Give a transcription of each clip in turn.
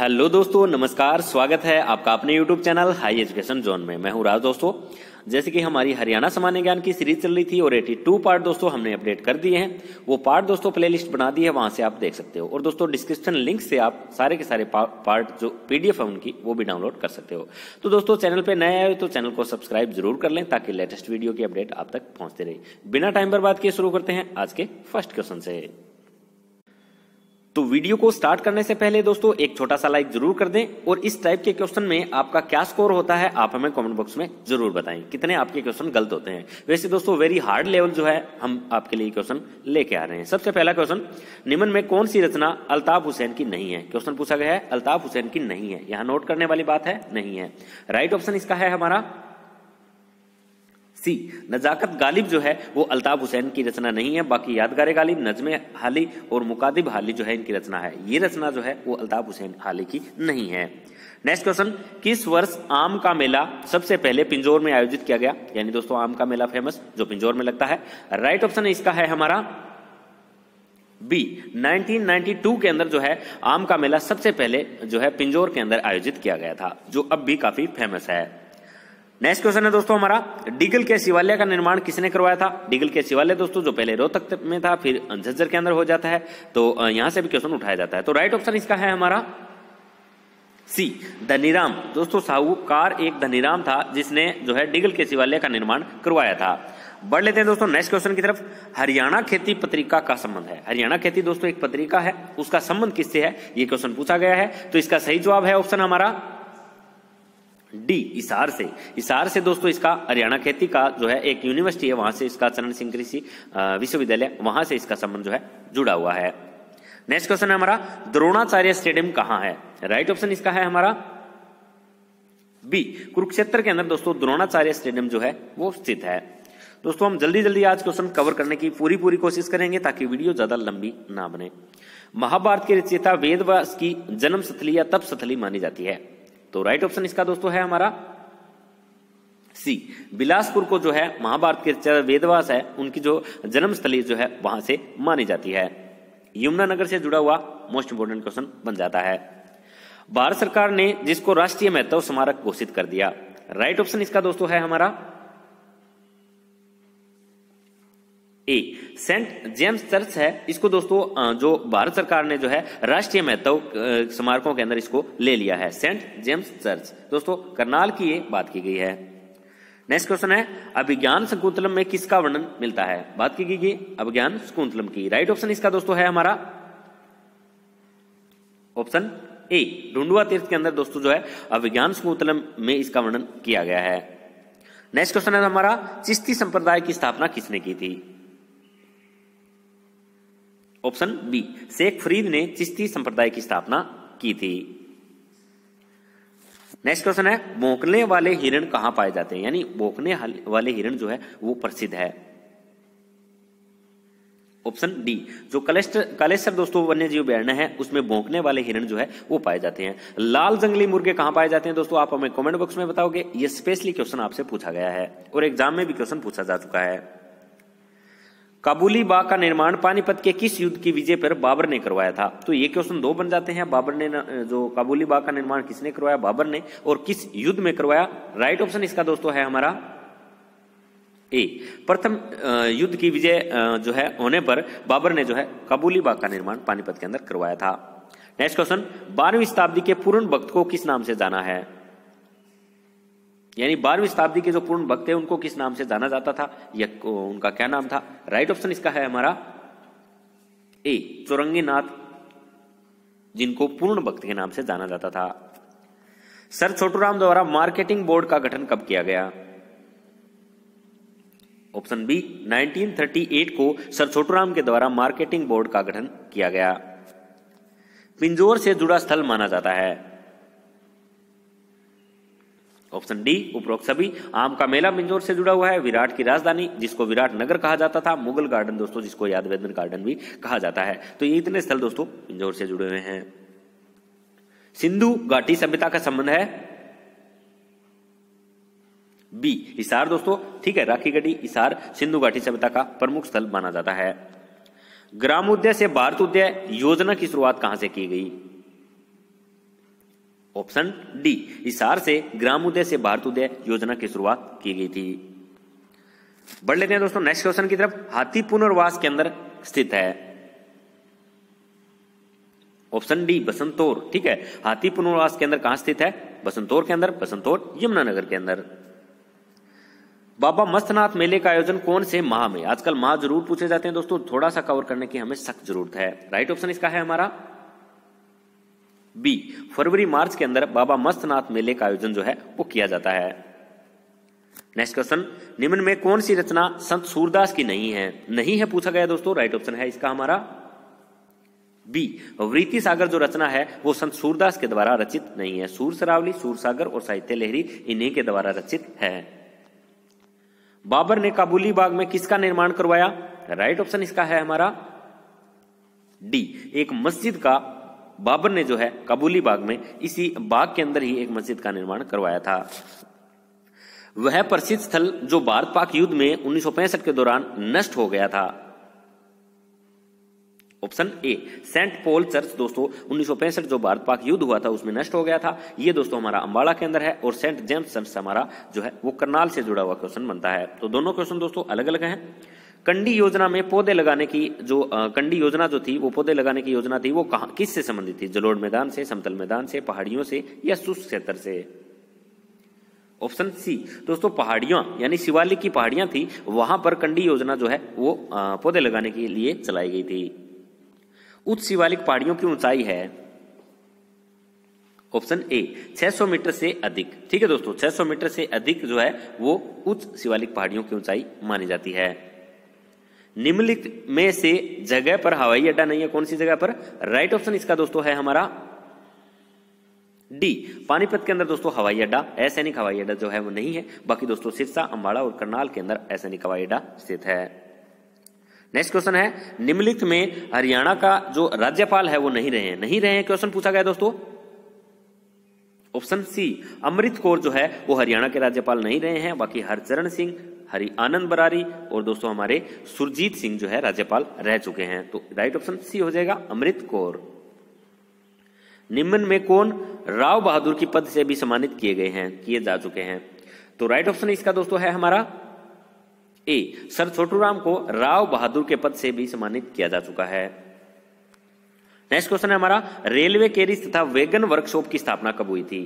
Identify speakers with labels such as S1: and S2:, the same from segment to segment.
S1: hello दोस्तों नमस्कार स्वागत है आपका अपने YouTube channel high education zone में मैं हूं राज दोस्तों जैसे कि हमारी हरियाणा सामान्य ज्ञान की सीरीज चल रही थी और 82 पार्ट दोस्तों हमने अपडेट कर दिए हैं वो पार्ट दोस्तों प्लेलिस्ट बना दी है वहां से आप देख सकते हो और दोस्तों डिस्क्रिप्शन लिंक से आप सारे के सारे पार्ट जो पीडीएफ है उनकी वो भी डाउनलोड कर सकते हो तो दोस्तों चैनल पर नए आए तो चैनल को सब्सक्राइब जरूर कर लें ताकि लेटेस्ट वीडियो की अपडेट आप तक पहुंचते रहे बिना टाइम बात किए शुरू करते हैं आज के फर्स्ट क्वेश्चन से तो वीडियो को स्टार्ट करने से पहले दोस्तों एक छोटा सा लाइक जरूर कर दें और इस टाइप के क्वेश्चन में आपका क्या स्कोर होता है आप हमें कमेंट बॉक्स में जरूर बताएं कितने आपके क्वेश्चन गलत होते हैं वैसे दोस्तों वेरी हार्ड लेवल जो है हम आपके लिए क्वेश्चन लेके आ रहे हैं सबसे पहला क्वेश्चन निमन में कौन सी रचना अल्ताफ हुसैन की नहीं है क्वेश्चन पूछा गया है अल्ताफ हुसैन की नहीं है यहाँ नोट करने वाली बात है नहीं है राइट ऑप्शन इसका है हमारा सी नजाकत गालिब जो है वो अल्ताफ हुसैन की रचना नहीं है बाकी यादगार गालिब नजम हाली और मुकादिब हाली जो है इनकी रचना है ये रचना जो है वो अल्ताफ हुसैन हाली की नहीं है नेक्स्ट क्वेश्चन किस वर्ष आम का मेला सबसे पहले पिंजौर में आयोजित किया गया यानी दोस्तों आम का मेला फेमस जो पिंजौर में लगता है राइट ऑप्शन इसका है हमारा बी 1992 के अंदर जो है आम का मेला सबसे पहले जो है पिंजौर के अंदर आयोजित किया गया था जो अब भी काफी फेमस है नेक्स्ट क्वेश्चन है दोस्तों हमारा डीगल के शिवालय का निर्माण किसने करवाया था डीगल के शिवालय दोस्तों जो पहले रोहतक में था फिर झज्जर के अंदर हो जाता है तो यहां से भी क्वेश्चन उठाया जाता है तो राइट ऑप्शन इसका है हमारा सी धनीराम दोस्तों साहूकार एक धनीराम था जिसने जो है डिगल के शिवालय का निर्माण करवाया था बढ़ लेते हैं दोस्तों नेक्स्ट क्वेश्चन की तरफ हरियाणा खेती पत्रिका का संबंध है हरियाणा खेती दोस्तों एक पत्रिका है उसका संबंध किससे है ये क्वेश्चन पूछा गया है तो इसका सही जवाब है ऑप्शन हमारा डी इसार से इसार से दोस्तों इसका हरियाणा खेती का जो है एक यूनिवर्सिटी है वहां से इसका चरण सिंह कृषि विश्वविद्यालय वहां से इसका संबंध जो है जुड़ा हुआ है नेक्स्ट क्वेश्चन है हमारा द्रोणाचार्य स्टेडियम कहां है राइट ऑप्शन इसका है हमारा बी कुरुक्षेत्र के अंदर दोस्तों द्रोणाचार्य स्टेडियम जो है वो स्थित है दोस्तों हम जल्दी जल्दी आज क्वेश्चन कवर करने की पूरी पूरी कोशिश करेंगे ताकि वीडियो ज्यादा लंबी ना बने महाभारत की रचयिता वेदवास की जन्म सथली या तप सथली मानी जाती है तो राइट ऑप्शन इसका दोस्तों है हमारा सी बिलासपुर को जो है महाभारत के वेदवास है उनकी जो जन्मस्थली जो है वहां से मानी जाती है यमुनानगर से जुड़ा हुआ मोस्ट इंपोर्टेंट क्वेश्चन बन जाता है भारत सरकार ने जिसको राष्ट्रीय महत्व स्मारक घोषित कर दिया राइट ऑप्शन इसका दोस्तों है हमारा ए सेंट जेम्स चर्च है इसको दोस्तों जो भारत सरकार ने जो है राष्ट्रीय महत्व स्मारकों के अंदर इसको ले लिया है सेंट जेम्स चर्च दोस्तों करनाल की ये बात की गई है नेक्स्ट क्वेश्चन है अभिज्ञान शकुंतलम में किसका वर्णन मिलता है बात की गई अभिज्ञान शकुंतलम की राइट ऑप्शन इसका दोस्तों है हमारा ऑप्शन ए ढूंढुआ तीर्थ के अंदर दोस्तों जो है अभिज्ञान शकुंतलम में इसका वर्णन किया गया है नेक्स्ट क्वेश्चन है हमारा चिश्ती संप्रदाय की स्थापना किसने की थी ऑप्शन बी शेख फरीद ने चिश्ती संप्रदाय की स्थापना की थी नेक्स्ट क्वेश्चन है बोकने वाले हिरण कहां पाए जाते हैं यानी बोकने वाले हिरण जो है वो प्रसिद्ध है ऑप्शन डी जो कलेस्टर कलेसर दोस्तों वन्य जीव बैरण है उसमें बोकने वाले हिरण जो है वो पाए जाते हैं लाल जंगली मुर्गे कहां पाए जाते हैं दोस्तों आप हमें कमेंट बॉक्स में बताओगे ये स्पेशली क्वेश्चन आपसे पूछा गया है और एग्जाम में भी क्वेश्चन पूछा जा चुका है काबुली बाग का निर्माण पानीपत के किस युद्ध की विजय पर बाबर ने करवाया था तो ये क्वेश्चन दो बन जाते हैं बाबर ने जो काबुली बाग का निर्माण किसने करवाया बाबर ने और किस युद्ध में करवाया राइट ऑप्शन इसका दोस्तों है हमारा ए प्रथम युद्ध की विजय जो है होने पर बाबर ने जो है काबुली बाग का निर्माण पानीपत के अंदर करवाया था नेक्स्ट क्वेश्चन बारहवीं शताब्दी के पूर्ण भक्त को किस नाम से जाना है यानी बारहवीं शताब्दी के जो पूर्ण भक्त है उनको किस नाम से जाना जाता था या उनका क्या नाम था राइट ऑप्शन इसका है हमारा ए नाथ जिनको पूर्ण भक्त के नाम से जाना जाता था सर छोटूराम द्वारा मार्केटिंग बोर्ड का गठन कब किया गया ऑप्शन बी 1938 को सर छोटू राम के द्वारा मार्केटिंग बोर्ड का गठन किया गया पिंजोर से जुड़ा स्थल माना जाता है ऑप्शन डी उपरोक्त सभी आम का मेला मिंजोर से जुड़ा हुआ है विराट की राजधानी जिसको विराट नगर कहा जाता था मुगल गार्डन दोस्तों जिसको यादवेंद्र गार्डन भी कहा जाता है तो ये इतने स्थल दोस्तों मिंजोर से जुड़े हुए हैं सिंधु घाटी सभ्यता का संबंध है बी इसार दोस्तों ठीक है राखी गढ़ी इसार सिंधु घाटी सभ्यता का प्रमुख स्थल माना जाता है ग्राम उद्यय से भारत उद्यय योजना की शुरुआत कहां से की गई ऑप्शन डी हिसार से उदय से भारत उदय योजना की शुरुआत की गई थी बढ़ लेते हैं दोस्तों नेक्स्ट क्वेश्चन की तरफ हाथी पुनर्वास के अंदर स्थित है ऑप्शन डी बसंतोर ठीक है हाथी पुनर्वास के अंदर कहां स्थित है बसंतोर के अंदर बसंतोर यमुनानगर के अंदर बाबा मस्तनाथ मेले का आयोजन कौन से माह में आजकल माह जरूर पूछे जाते हैं दोस्तों थोड़ा सा कवर करने की हमें सख्त जरूरत है राइट ऑप्शन इसका है हमारा बी फरवरी मार्च के अंदर बाबा मस्तनाथ मेले का आयोजन जो है वो किया जाता है नेक्स्ट क्वेश्चन निम्न में कौन सी रचना संत सूरदास की नहीं है नहीं है पूछा गया दोस्तों राइट ऑप्शन है इसका हमारा बी वृत्ति सागर जो रचना है वो संत सूरदास के द्वारा रचित नहीं है सूर सरावली सूर सागर और साहित्य लहरी इन्हीं के द्वारा रचित है बाबर ने काबुली बाग में किसका निर्माण करवाया राइट ऑप्शन इसका है हमारा डी एक मस्जिद का बाबर ने जो है काबुली बाग में इसी बाग के अंदर ही एक मस्जिद का निर्माण करवाया था वह प्रसिद्ध स्थल जो भारत पाक युद्ध में उन्नीस के दौरान नष्ट हो गया था option A saint Paul church दोस्तों उन्नीस जो भारत पाक युद्ध हुआ था उसमें नष्ट हो गया था यह दोस्तों हमारा अंबाड़ा के अंदर है और सेंट जेम्स चर्च हमारा जो है वो करनाल से जुड़ा हुआ क्वेश्चन बनता है तो दोनों क्वेश्चन दोस्तों अलग अलग हैं कंडी योजना में पौधे लगाने की जो कंडी योजना जो थी वो पौधे लगाने की योजना थी वो कहा किस से संबंधित थी जलोड़ मैदान से समतल मैदान से पहाड़ियों से या शुष्क क्षेत्र से ऑप्शन सी दोस्तों पहाड़ियां यानी शिवालिक की पहाड़ियां थी वहां पर कंडी योजना जो है वो पौधे लगाने के लिए चलाई गई थी उच्च शिवालिक पहाड़ियों की ऊंचाई है ऑप्शन ए 600 मीटर से अधिक ठीक है दोस्तों 600 मीटर से अधिक जो है वो उच्च शिवालिक पहाड़ियों की ऊंचाई मानी जाती है निम्नलिखित में से जगह पर हवाई अड्डा नहीं है कौन सी जगह पर राइट ऑप्शन इसका दोस्तों है हमारा डी पानीपत के अंदर दोस्तों हवाई अड्डा असैनिक हवाई अड्डा जो है वो नहीं है बाकी दोस्तों सिरसा अम्बाड़ा और करनाल के अंदर असैनिक हवाई अड्डा स्थित है नेक्स्ट क्वेश्चन है निम्नलिखित में हरियाणा का जो राज्यपाल है वो नहीं रहे नहीं रहे हैं क्वेश्चन पूछा गया दोस्तों ऑप्शन सी अमृत कौर जो है वो हरियाणा के राज्यपाल नहीं रहे हैं बाकी हरचरण सिंह हरि आनंद बरारी और दोस्तों हमारे सुरजीत सिंह जो है राज्यपाल रह चुके हैं तो राइट ऑप्शन सी हो जाएगा अमृत कौर निम्न में कौन राव बहादुर की पद से भी सम्मानित किए गए हैं किए जा चुके हैं तो राइट ऑप्शन इसका दोस्तों है हमारा ए सर छोटू राम को राव बहादुर के पद से भी सम्मानित किया जा चुका है नेक्स्ट क्वेश्चन है हमारा रेलवे कैरिज तथा वेगन वर्कशॉप की स्थापना कब हुई थी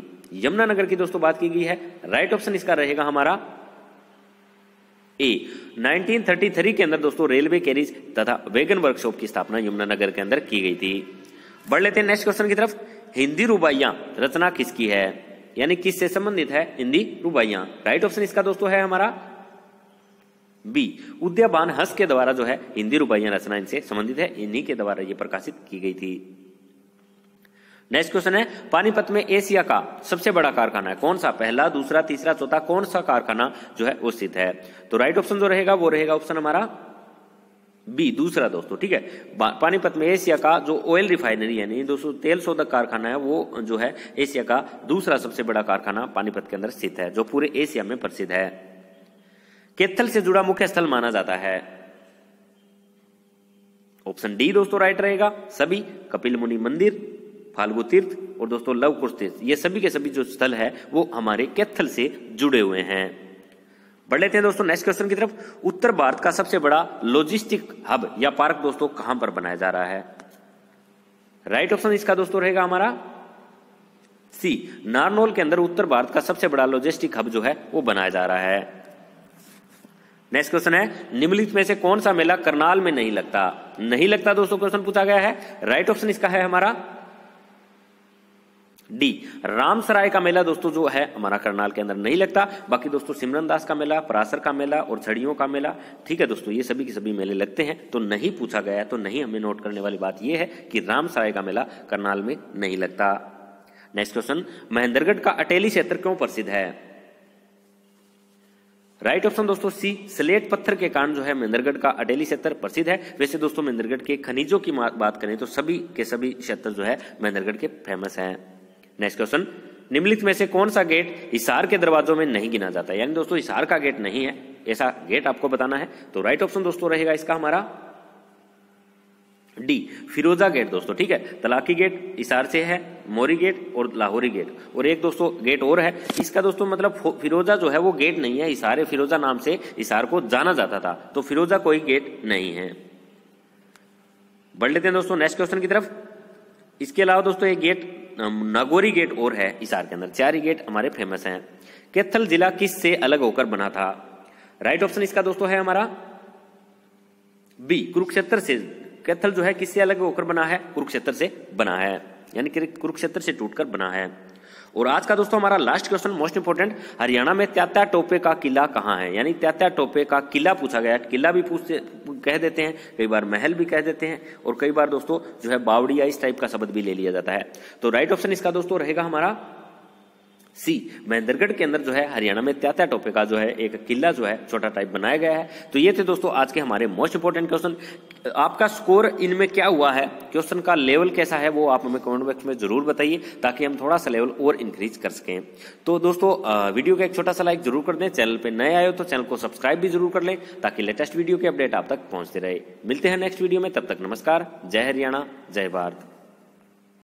S1: यमुनानगर की दोस्तों बात की गई है राइट ऑप्शन इसका रहेगा हमारा ए 1933 के अंदर दोस्तों रेलवे कैरिज तथा वेगन वर्कशॉप की स्थापना यमुनानगर के अंदर की गई थी बढ़ लेते हैं नेक्स्ट क्वेश्चन की तरफ हिंदी रुबाइया रचना किसकी है यानी किससे संबंधित है हिंदी रुबाइया राइट ऑप्शन इसका दोस्तों है हमारा बी उद्यान हस के द्वारा जो है हिंदी रुबाइया रचना इनसे संबंधित है इन्हीं के द्वारा ये प्रकाशित की गई थी नेक्स्ट क्वेश्चन है पानीपत में एशिया का सबसे बड़ा कारखाना है कौन सा पहला दूसरा तीसरा चौथा कौन सा कारखाना जो है वो स्थित है तो राइट ऑप्शन जो रहेगा वो रहेगा ऑप्शन हमारा बी दूसरा दोस्तों ठीक है पानीपत में एशिया का जो ऑयल रिफाइनरी नहीं दोस्तों तेल शोधक कारखाना है वो जो है एशिया का दूसरा सबसे बड़ा कारखाना पानीपत के अंदर स्थित है जो पूरे एशिया में प्रसिद्ध है केथल से जुड़ा मुख्य स्थल माना जाता है ऑप्शन डी दोस्तों राइट रहेगा सभी कपिल मुनि मंदिर फाल्गु तीर्थ और दोस्तों लव कुश तीर्थ ये सभी के सभी जो स्थल है वो हमारे कैथल से जुड़े हुए हैं बढ़ लेते हैं दोस्तों नेक्स्ट क्वेश्चन की तरफ उत्तर भारत का सबसे बड़ा लॉजिस्टिक हब या पार्क दोस्तों कहां पर बनाया जा रहा है राइट ऑप्शन इसका दोस्तों रहेगा हमारा सी नारनोल के अंदर उत्तर भारत का सबसे बड़ा लॉजिस्टिक हब जो है वो बनाया जा रहा है नेक्स्ट क्वेश्चन है निम्नलिखित में से कौन सा मेला करनाल में नहीं लगता नहीं लगता दोस्तों क्वेश्चन पूछा गया है राइट ऑप्शन इसका है हमारा डी रामसराय का मेला दोस्तों जो है हमारा करनाल के अंदर नहीं लगता बाकी दोस्तों सिमरन दास का मेला परासर का मेला और झड़ियों का मेला ठीक है दोस्तों ये सभी के सभी मेले लगते हैं तो नहीं पूछा गया तो नहीं हमें नोट करने वाली बात यह है कि रामसराय का मेला करनाल में नहीं लगता नेक्स्ट क्वेश्चन महेंद्रगढ़ का अटेली क्षेत्र क्यों प्रसिद्ध है राइट ऑप्शन दोस्तों सी स्लेट पत्थर के कारण जो है महेंद्रगढ़ का अटेली क्षेत्र प्रसिद्ध है वैसे दोस्तों महेंद्रगढ़ के खनिजों की बात करें तो सभी के सभी क्षेत्र जो है महेंद्रगढ़ के फेमस हैं नेक्स्ट क्वेश्चन निम्नलिखित में से कौन सा गेट हिसार के दरवाजों में नहीं गिना जाता यानी दोस्तों हिसार का गेट नहीं है ऐसा गेट आपको बताना है तो राइट ऑप्शन दोस्तों रहेगा इसका हमारा डी फिरोजा गेट दोस्तों ठीक है तलाकी गेट इसार से है मोरी गेट और लाहौरी गेट और एक दोस्तों गेट और है इसका दोस्तों मतलब फिरोजा जो है वो गेट नहीं है इसारे फिरोजा नाम से इसार को जाना जाता था तो फिरोजा कोई गेट नहीं है बढ़ लेते हैं दोस्तों नेक्स्ट क्वेश्चन की तरफ इसके अलावा दोस्तों एक गेट नागोरी गेट और है हिसार के अंदर चार ही गेट हमारे फेमस हैं कैथल जिला किस से अलग होकर बना था राइट ऑप्शन इसका दोस्तों है हमारा बी कुरुक्षेत्र से कैथल जो है किससे अलग होकर बना है कुरुक्षेत्र से बना है यानी कि कुरुक्षेत्र से टूटकर बना है और आज का दोस्तों हमारा last question most important Haryana में त्यात्या टोपे का किला कहाँ है यानी त्यात्या टोपे का किला पूछा गया किला भी पूछते कह देते हैं कई बार महल भी कह देते हैं और कई बार दोस्तों जो है बावड़िया इस टाइप का शब्द भी ले लिया जाता है तो राइट ऑप्शन इसका दोस्तों रहेगा हमारा सी महेंद्रगढ़ के अंदर जो है हरियाणा में त्यात्या टोपे का जो है एक किला जो है छोटा टाइप बनाया गया है तो ये थे दोस्तों आज के हमारे मोस्ट इंपोर्टेंट क्वेश्चन आपका स्कोर इनमें क्या हुआ है क्वेश्चन का लेवल कैसा है वो आप हमें कमेंट बॉक्स में जरूर बताइए ताकि हम थोड़ा सा लेवल और इंक्रीज कर सकें तो दोस्तों वीडियो का एक छोटा सा लाइक जरूर कर दें चैनल पर नए आए हो तो चैनल को सब्सक्राइब भी जरूर कर लें ताकि लेटेस्ट वीडियो के अपडेट आप तक पहुंचते रहे मिलते हैं नेक्स्ट वीडियो में तब तक नमस्कार जय हरियाणा जय भारत